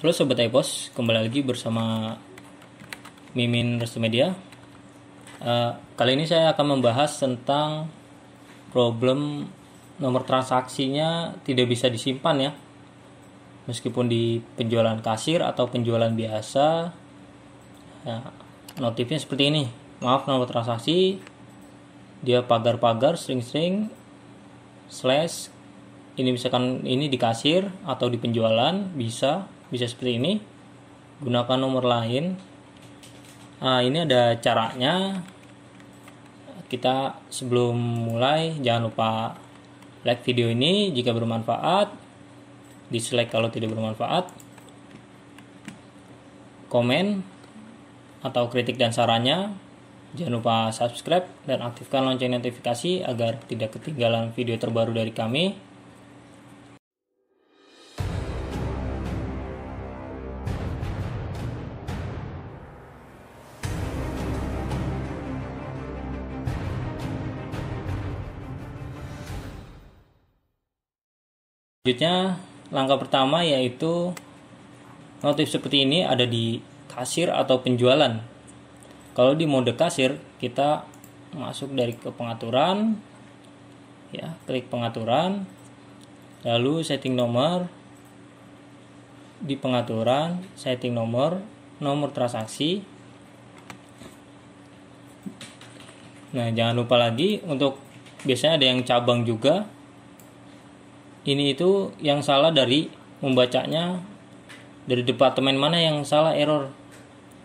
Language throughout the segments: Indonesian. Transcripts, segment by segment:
Halo Sobat epos kembali lagi bersama Mimin Restu Media uh, Kali ini saya akan membahas tentang problem nomor transaksinya tidak bisa disimpan ya Meskipun di penjualan kasir atau penjualan biasa ya, Notifnya seperti ini Maaf nomor transaksi Dia pagar-pagar sering-sering Slash ini misalkan ini di kasir atau di penjualan bisa bisa seperti ini gunakan nomor lain nah, ini ada caranya kita sebelum mulai jangan lupa like video ini jika bermanfaat dislike kalau tidak bermanfaat komen atau kritik dan sarannya jangan lupa subscribe dan aktifkan lonceng notifikasi agar tidak ketinggalan video terbaru dari kami Selanjutnya, langkah pertama yaitu notif seperti ini ada di kasir atau penjualan. Kalau di mode kasir, kita masuk dari ke pengaturan, ya, klik pengaturan, lalu setting nomor, di pengaturan, setting nomor, nomor transaksi. Nah, jangan lupa lagi untuk biasanya ada yang cabang juga ini itu yang salah dari membacanya dari departemen mana yang salah error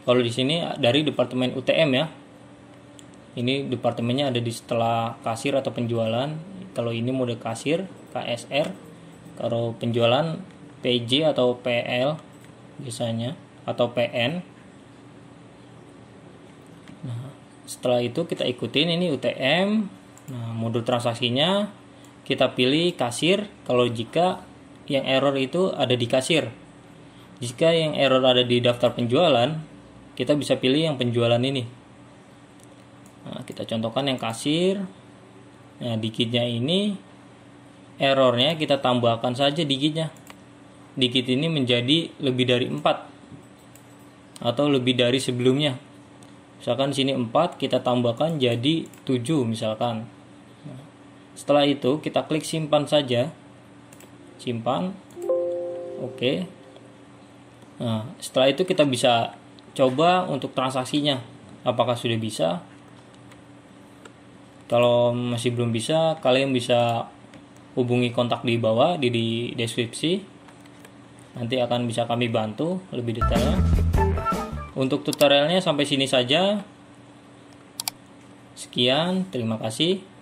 kalau di sini dari departemen UTM ya ini departemennya ada di setelah kasir atau penjualan kalau ini mode kasir KSR kalau penjualan PJ atau PL biasanya atau PN nah setelah itu kita ikutin ini UTM nah modul transaksinya kita pilih kasir kalau jika yang error itu ada di kasir. Jika yang error ada di daftar penjualan, kita bisa pilih yang penjualan ini. Nah, kita contohkan yang kasir. Nah, digitnya ini errornya kita tambahkan saja dikitnya. Dikit ini menjadi lebih dari 4 atau lebih dari sebelumnya. Misalkan sini 4 kita tambahkan jadi 7 misalkan. Setelah itu kita klik simpan saja. Simpan. Oke. Nah, setelah itu kita bisa coba untuk transaksinya. Apakah sudah bisa? Kalau masih belum bisa, kalian bisa hubungi kontak di bawah di, di deskripsi. Nanti akan bisa kami bantu lebih detail. Untuk tutorialnya sampai sini saja. Sekian, terima kasih.